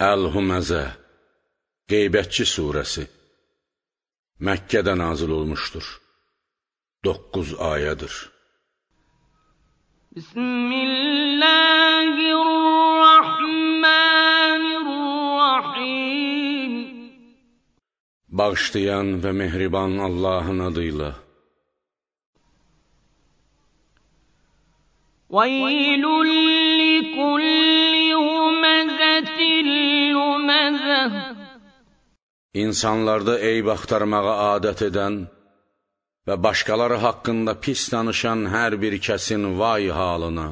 Əl-Huməzə Qeybətçi surəsi Məkkədə nazil olmuşdur. 9 ayədir. Bismillahirrahmanirrahim Bağışlayan və mehriban Allahın adıyla. Veylül likulli humezetil İnsanlarda eyb axtarmağa adət edən və başqaları haqqında pis danışan hər bir kəsin vay halına.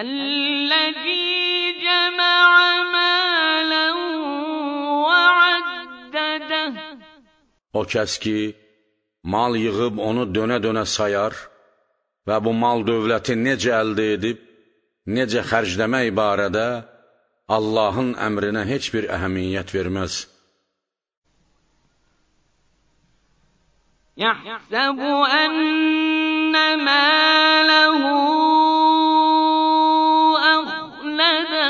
Əl-ləzi cəmə'ə mələn və addədə O kəs ki, mal yığıb onu dönə-dönə sayar və bu mal dövləti necə əldə edib, necə xərcləmək barədə Allahın əmrinə heç bir əhəmiyyət verməz. يحسب أن ماله أخلده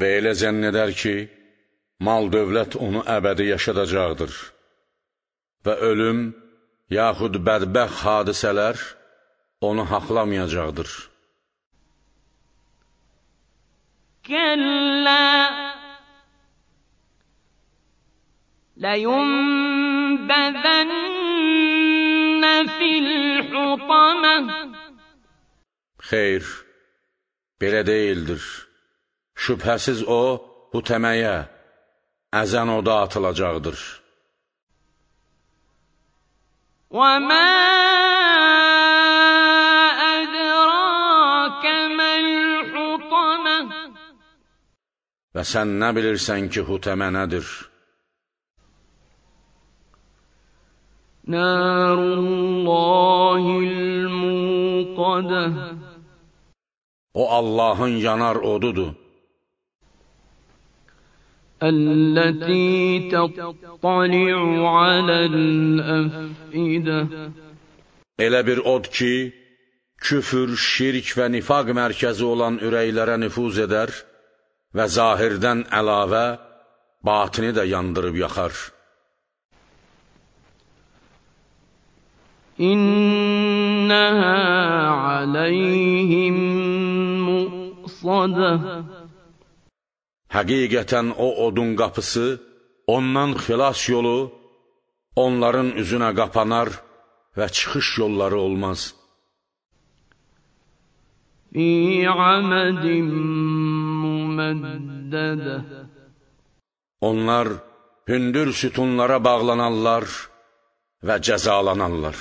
Və elə zənn edər ki, mal dövlət onu əbədi yaşadacaqdır və ölüm yaxud bədbəx hadisələr onu haqlamayacaqdır. كلا لينبذن في الحطمة Xeyr, belə deyildir. Şübhəsiz o, bu təməyə, əzən oda atılacaqdır. وَمَا Və sən nə bilirsən ki, Hutəmə nədir? Nərullahil muqadə O Allahın yanar odudur. Əlləti təttali'u aləl əfidə Elə bir od ki, küfür, şirk və nifaq mərkəzi olan ürəklərə nüfuz edər, və zahirdən əlavə batini də yandırıb yaxar. İnnəhə aləyhim muqsadə Həqiqətən o odun qapısı, ondan xilas yolu, onların üzünə qapanar və çıxış yolları olmaz. Fī əmədim ممدده Onlar hündür sütunlara bağlananlar və cəzalananlar.